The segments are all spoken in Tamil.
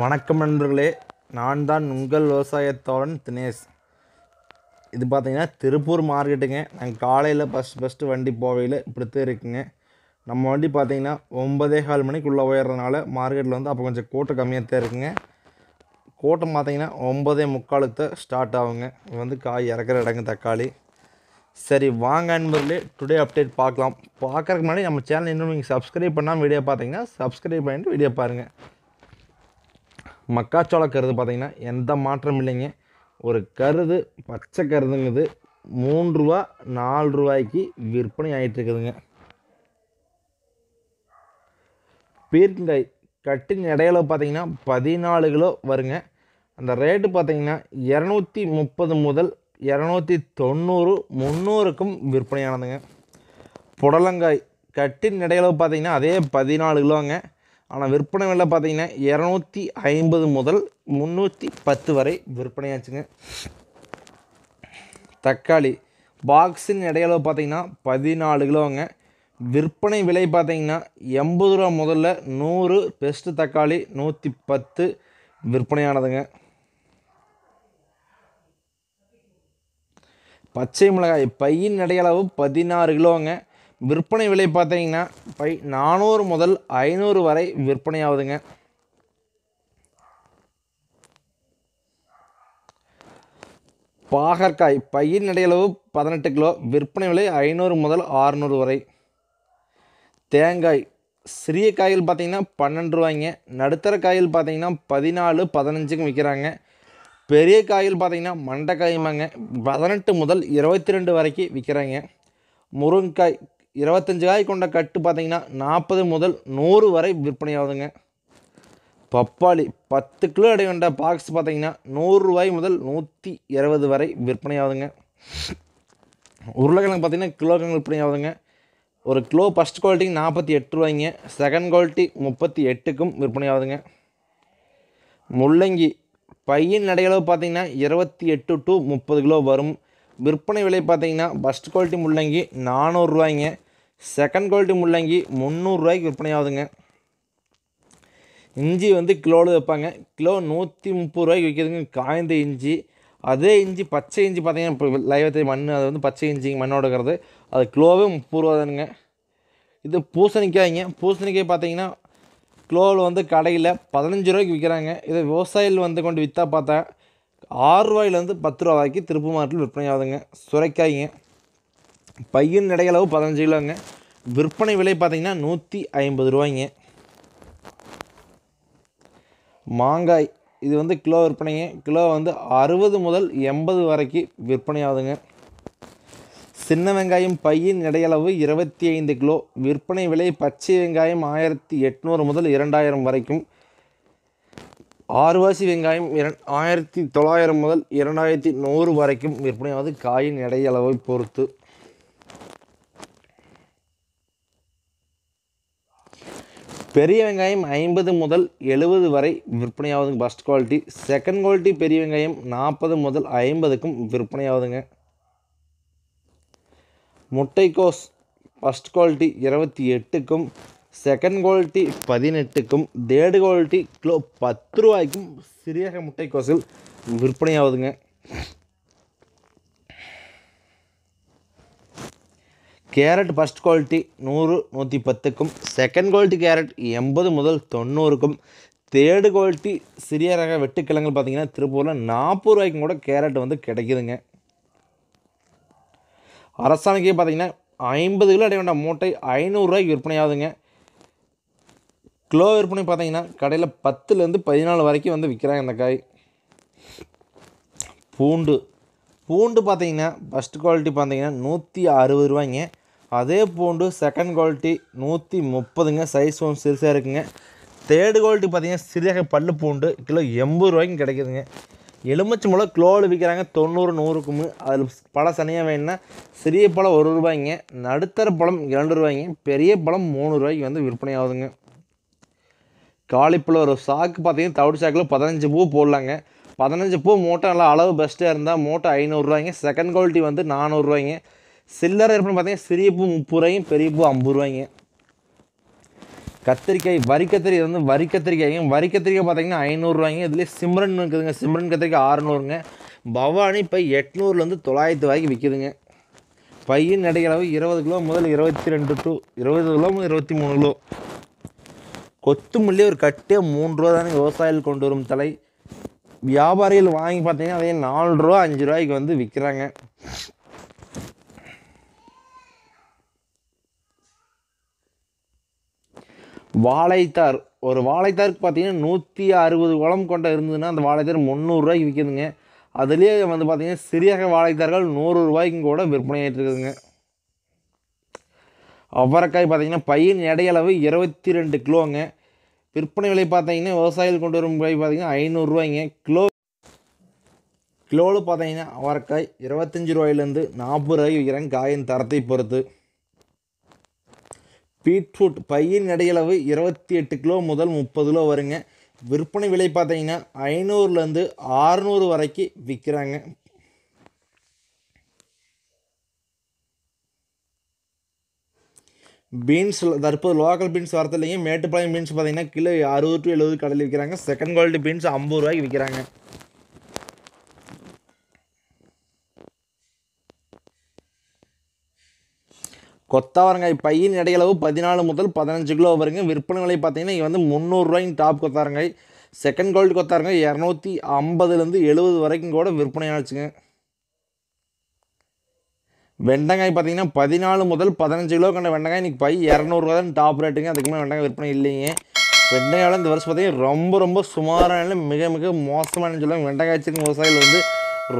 வணக்கம் நண்பர்களே நான் தான் உங்கள் விவசாயத்தோழன் தினேஷ் இது பார்த்திங்கன்னா திருப்பூர் மார்க்கெட்டுங்க நாங்கள் காலையில் ஃபஸ்ட் ஃபஸ்ட்டு வண்டி போவையில் இப்படித்தே இருக்குங்க நம்ம வண்டி பார்த்திங்கன்னா ஒம்பதே கால் மணிக்குள்ளே உயர்றதுனால மார்க்கெட்டில் வந்து அப்போ கொஞ்சம் கூட்டம் கம்மியாக தான் இருக்குங்க கூட்டம் பார்த்திங்கன்னா ஒம்பதே முக்காலுக்கு ஸ்டார்ட் ஆகுங்க வந்து காய் இறக்குற இடங்க தக்காளி சரி வாங்க அன்பர்களே டுடே அப்டேட் பார்க்கலாம் பார்க்குறதுக்கு முன்னாடி நம்ம சேனல் இன்னும் நீங்கள் சப்ஸ்கிரைப் பண்ணால் வீடியோ பார்த்தீங்கன்னா சப்ஸ்கிரைப் பண்ணிட்டு வீடியோ பாருங்கள் மக்காச்சோள கருது பார்த்திங்கன்னா எந்த மாற்றம் இல்லைங்க ஒரு கருது பச்சை கருதுங்கிறது மூன்று ரூபா நாலு ரூபாய்க்கு விற்பனை ஆகிட்டு இருக்குதுங்க பீர்க்காய் கட்டின் இடையில பார்த்திங்கன்னா பதினாலு கிலோ வருங்க அந்த ரேட்டு பார்த்திங்கன்னா இரநூத்தி முப்பது முதல் இரநூத்தி தொண்ணூறு முந்நூறுக்கும் விற்பனையானதுங்க புடலங்காய் கட்டின் இடையில பார்த்திங்கன்னா அதே பதினாலு கிலோங்க ஆனால் விற்பனை விலை பார்த்திங்கன்னா இரநூத்தி ஐம்பது முதல் முந்நூற்றி பத்து வரை விற்பனையாச்சுங்க தக்காளி பாக்ஸின் இடையளவு பார்த்திங்கன்னா பதினாலு கிலோங்க விற்பனை விலை பார்த்திங்கன்னா எண்பது ரூபா முதல்ல நூறு பெஸ்ட்டு தக்காளி நூற்றி பத்து விற்பனையானதுங்க பச்சை மிளகாய் பையின் இடையளவு பதினாறு கிலோங்க விற்பனை விலை பார்த்தீங்கன்னா பை நானூறு முதல் ஐநூறு வரை விற்பனையாகுதுங்க பாகற்காய் பயிர் நடையளவு பதினெட்டு கிலோ விற்பனை விலை ஐநூறு முதல் ஆறுநூறு வரை தேங்காய் சிறிய காயில் பார்த்திங்கன்னா பன்னெண்டு ரூபாய்ங்க நடுத்தர காயில் பார்த்திங்கன்னா பதினாலு பதினஞ்சுக்கு விற்கிறாங்க பெரிய காயில் பார்த்திங்கன்னா மண்டைக்காயுமாங்க பதினெட்டு முதல் இருபத்தி ரெண்டு வரைக்கும் விற்கிறாங்க முருங்காய் இருபத்தஞ்சி காய் கொண்ட கட்டு பார்த்தீங்கன்னா நாற்பது முதல் நூறு வரை விற்பனையாகுதுங்க பப்பாளி பத்து கிலோ எடை கொண்ட பாக்ஸ் பார்த்தீங்கன்னா நூறுரூவாய் முதல் நூற்றி இருபது வரை விற்பனையாகுதுங்க உருளைக்கிழங்கு பார்த்திங்கன்னா கிலோ கிழங்கு விற்பனையாகுதுங்க ஒரு கிலோ ஃபஸ்ட் குவாலிட்டிக்கு நாற்பத்தி எட்டு ரூபாய்ங்க செகண்ட் குவாலிட்டி முப்பத்தி எட்டுக்கும் விற்பனை ஆகுதுங்க முள்ளங்கி பையன் நடையளவு பார்த்திங்கன்னா இருபத்தி எட்டு டு முப்பது கிலோ வரும் விற்பனை விலை பார்த்திங்கன்னா ஃபஸ்ட் குவாலிட்டி முள்ளங்கி நானூறுரூவாய்ங்க செகண்ட் குவாலிட்டி முள்ளங்கி முந்நூறுரூவாய்க்கு விற்பனை ஆகுதுங்க இஞ்சி வந்து கிலோவில் வைப்பாங்க கிலோ நூற்றி முப்பது ரூபாய்க்கு விற்கிதுங்க காய்ந்த இஞ்சி அதே இஞ்சி பச்சை இஞ்சி பார்த்தீங்கன்னா இப்போ லைவத்தை மண் அது வந்து பச்சை இஞ்சி மண்ணோட இருக்கிறது அது கிலோவே முப்பது ரூபா தானுங்க இது பூசணிக்காய்ங்க பூசணிக்காய் பார்த்தீங்கன்னா கிலோவில் வந்து கடையில் பதினஞ்சு ரூபாய்க்கு விற்கிறாங்க இதை விவசாயிகள் வந்து கொண்டு விற்றா பார்த்தா ஆறு ரூபாயிலேருந்து பத்து ரூபா வரைக்கும் திருப்பு மாவட்டத்தில் விற்பனை ஆகுதுங்க சுரைக்காய்ங்க பையன் இடையளவு பதினஞ்சு கிலோங்க விற்பனை விலை பார்த்திங்கன்னா நூற்றி ஐம்பது ரூபாய்ங்க மாங்காய் இது வந்து கிலோ விற்பனைங்க கிலோ வந்து அறுபது முதல் எண்பது வரைக்கும் விற்பனை ஆகுதுங்க சின்ன வெங்காயம் பையின் இடையளவு இருபத்தி ஐந்து கிலோ விற்பனை விலை பச்சை வெங்காயம் ஆயிரத்தி எட்நூறு முதல் இரண்டாயிரம் வரைக்கும் ஆறுவாசி வெங்காயம் இர ஆயிரத்தி தொள்ளாயிரம் முதல் இரண்டாயிரத்தி நூறு வரைக்கும் விற்பனையாவது காயின் எடையளவை பொறுத்து பெரிய வெங்காயம் ஐம்பது முதல் எழுபது வரை விற்பனையாகுதுங்க ஃபஸ்ட் குவாலிட்டி செகண்ட் குவாலிட்டி பெரிய வெங்காயம் நாற்பது முதல் ஐம்பதுக்கும் விற்பனையாகுதுங்க முட்டைக்கோஸ் ஃபஸ்ட் குவாலிட்டி இருபத்தி எட்டுக்கும் செகண்ட் குவாலிட்டி பதினெட்டுக்கும் தேர்டு குவாலிட்டி கிலோ பத்து ரூபாய்க்கும் சிறிய முட்டைக்கோசில் விற்பனையாகுதுங்க கேரட் ஃபஸ்ட் குவாலிட்டி நூறு நூற்றி பத்துக்கும் செகண்ட் குவாலிட்டி கேரட் எண்பது முதல் தொண்ணூறுக்கும் தேர்டு குவாலிட்டி சிறிய ரக வெட்டுக்கிழங்கு பார்த்திங்கன்னா திருப்பூரில் நாற்பது ரூபாய்க்கும் கூட கேரட் வந்து கிடைக்குதுங்க அரசாணைக்கே பார்த்தீங்கன்னா ஐம்பது கிலோ அடைய வேண்டாம் மூட்டை ஐநூறுரூவாய்க்கு விற்பனை ஆகுதுங்க கிலோ விற்பனை பார்த்தீங்கன்னா கடையில் பத்துலேருந்து பதினாலு வரைக்கும் வந்து விற்கிறாங்க இந்த காய் பூண்டு பூண்டு பார்த்திங்கன்னா ஃபஸ்ட் குவாலிட்டி பார்த்திங்கன்னா நூற்றி அறுபது ரூபாய்ங்க அதே போன்று செகண்ட் குவாலிட்டி நூற்றி முப்பதுங்க சைஸ் ஒன்று சிறுசாக இருக்குங்க தேர்டு குவாலிட்டி பார்த்திங்கன்னா சிறிய பல்லு பூண்டு கிலோ எண்பது ரூபாய்க்கு கிடைக்குதுங்க எலுமிச்சை மூலம் கிலோவில் விற்கிறாங்க தொண்ணூறு நூறுக்கும் அதில் பழம் சனியாக வேணும்னா சிறிய பழம் ஒரு ரூபாய்ங்க நடுத்தர பழம் இரண்டு ரூபாய்ங்க பெரிய பழம் மூணு ரூபாய்க்கு வந்து விற்பனை ஆகுதுங்க காலிப்பழம் ஒரு சாக்கு பார்த்தீங்கன்னா தவிடு சாக்கில் பதினஞ்சு பூ போடலாங்க பதினஞ்சு பூ மூட்டை நல்லா அளவு பெஸ்ட்டாக இருந்தால் மூட்டை ஐநூறுரூவாய்ங்க செகண்ட் குவாலிட்டி வந்து நானூறுரூவாய்ங்க சில்லறை இருப்புன்னு பார்த்தீங்கன்னா சிறிய பூ முப்பது ரூபாயும் பெரிய பூ ஐம்பது ரூபாய்ங்க கத்திரிக்காய் வரி கத்திரிக்கை வந்து வரி கத்திரிக்காய்ங்க வரி கத்திரிக்காய் பார்த்தீங்கன்னா ஐநூறுரூவாய்ங்க இதுலேயே சிம்ரன் இருக்குதுங்க சிம்ரன் கத்திரிக்காய் ஆறுநூறுங்க பவானி இப்போ எட்நூறுலேருந்து தொள்ளாயிரத்து ரூபாய்க்கு விற்கிதுங்க பையன் நிடையளவு இருபது கிலோ முதல் இருபத்தி ரெண்டு டு இருபது கிலோ முதல் இருபத்தி மூணு கிலோ கொத்துமல்லி ஒரு கட்டே மூணு ரூபா தானே விவசாயிகள் கொண்டு வரும் தலை வியாபாரிகள் வாங்கி பார்த்தீங்கன்னா அதே நாலு ரூபா அஞ்சு ரூபாய்க்கு வந்து விற்கிறாங்க வாழைத்தார் ஒரு வாழைத்தாருக்கு பார்த்தீங்கன்னா நூற்றி அறுபது குளம் கொண்ட இருந்ததுன்னா அந்த வாழைத்தார் முந்நூறுரூவாய்க்கு விற்கிதுங்க அதுலேயே வந்து பார்த்திங்கன்னா சிறிய வாழைத்தார்கள் நூறு ரூபாய்க்கும் கூட விற்பனை ஆகிட்டுருக்குதுங்க அவரைக்காய் பார்த்திங்கன்னா பையன் எடையளவு இருபத்தி ரெண்டு கிலோங்க விற்பனை விலை பார்த்தீங்கன்னா விவசாயிகள் கொண்டு வரும் விலை பார்த்தீங்கன்னா ஐநூறுரூவாய்ங்க கிலோ கிலோவில் பார்த்தீங்கன்னா அவரைக்காய் இருபத்தஞ்சி ரூபாயிலேருந்து நாற்பது ரூபாய்க்கு விற்கிறேன் காயின் தரத்தை பொறுத்து பீட்ரூட் பையின் எடையளவு இருபத்தி எட்டு கிலோ முதல் முப்பது கிலோ வருங்க விற்பனை விலை பார்த்தீங்கன்னா ஐநூறுலேருந்து ஆறுநூறு வரைக்கும் விற்கிறாங்க பீன்ஸ் தற்போது லோக்கல் பீன்ஸ் வரத்து மேட்டுப்பாளையம் பீன்ஸ் பார்த்தீங்கன்னா கிலோ அறுபது டு எழுபது கடையில் விற்கிறாங்க செகண்ட் குவாலிட்டி பீன்ஸ் ஐம்பது ரூபாய்க்கு விற்கிறாங்க கொத்தாவரங்காய் பையின் இடையளவு பதினாலு முதல் பதினஞ்சு கிலோ வருங்க விற்பனை விலை பார்த்தீங்கன்னா இங்கே வந்து முந்நூறுரூவாய்க்கு டாப் கொத்தாரங்காய் செகண்ட் கோல்டு கொத்தாரங்காய் இரநூத்தி ஐம்பதுலேருந்து எழுபது வரைக்கும் கூட விற்பனை ஆச்சுங்க வெண்டங்காய் பார்த்தீங்கன்னா பதினாலு முதல் பதினஞ்சு கிலோ கண்ட வெண்டங்காய் இன்றைக்கி பை இரநூறுவா தான் டாப் ரேட்டுங்க அதுக்கு மேலே விற்பனை இல்லைங்க வெண்டங்காயில் இந்த வருஷம் பார்த்தீங்கன்னா ரொம்ப ரொம்ப சுமாரான மிக மிக மோசமான சொல்லுவாங்க வெண்டங்காய் வச்சுருக்க விவசாயிகள் வந்து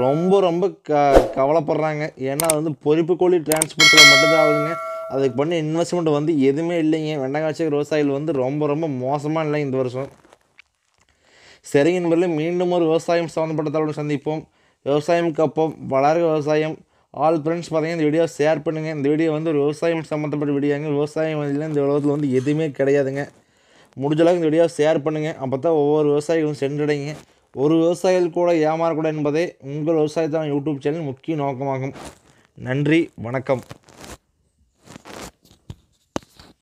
ரொம்ப ரொம்ப க கவலைப்படுறாங்க ஏன்னா அது வந்து பொறிப்பு கோழி டிரான்ஸ்போர்ட்டில் மட்டும்தான் ஆகுதுங்க அதுக்கு பண்ண இன்வெஸ்ட்மெண்ட் வந்து எதுவுமே இல்லைங்க வெண்டங்காய்ச்சி விவசாயிகள் வந்து ரொம்ப ரொம்ப மோசமாக இல்லை இந்த வருஷம் சரிங்க நண்பர்களே மீண்டும் ஒரு விவசாயம் சம்மந்தப்பட்ட தலைவர் சந்திப்போம் விவசாயம் கப்பம் வளர்க விவசாயம் ஆல் ஃப்ரெண்ட்ஸ் பார்த்தீங்கன்னா இந்த வீடியோ ஷேர் பண்ணுங்கள் இந்த வீடியோ வந்து ஒரு விவசாயம் சம்மந்தப்பட்ட வீடியோங்க விவசாயம் வந்து இந்த உலகத்தில் வந்து எதுவுமே கிடையாதுங்க முடிஞ்சளவுக்கு இந்த வீடியோ ஷேர் பண்ணுங்கள் அப்போ தான் ஒவ்வொரு விவசாயிகளும் சென்றடைங்க ஒரு விவசாயிகள் கூட ஏமாறக்கூடாது என்பதே உங்கள் விவசாயத்தான யூடியூப் சேனல் முக்கிய நோக்கமாகும் நன்றி வணக்கம்